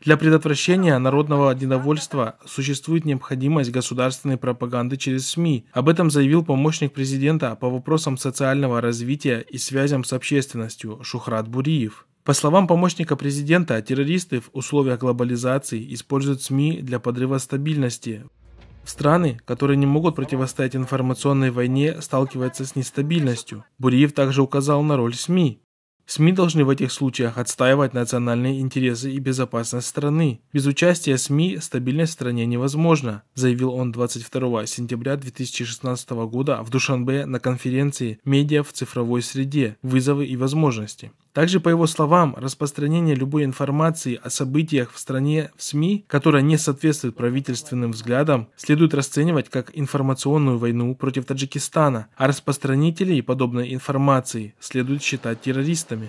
Для предотвращения народного недовольства существует необходимость государственной пропаганды через СМИ. Об этом заявил помощник президента по вопросам социального развития и связям с общественностью Шухрат Буриев. По словам помощника президента, террористы в условиях глобализации используют СМИ для подрыва стабильности. Страны, которые не могут противостоять информационной войне, сталкиваются с нестабильностью. Буриев также указал на роль СМИ. СМИ должны в этих случаях отстаивать национальные интересы и безопасность страны. Без участия СМИ стабильность в стране невозможна, заявил он 22 сентября 2016 года в Душанбе на конференции «Медиа в цифровой среде. Вызовы и возможности». Также, по его словам, распространение любой информации о событиях в стране в СМИ, которая не соответствует правительственным взглядам, следует расценивать как информационную войну против Таджикистана, а распространителей подобной информации следует считать террористами.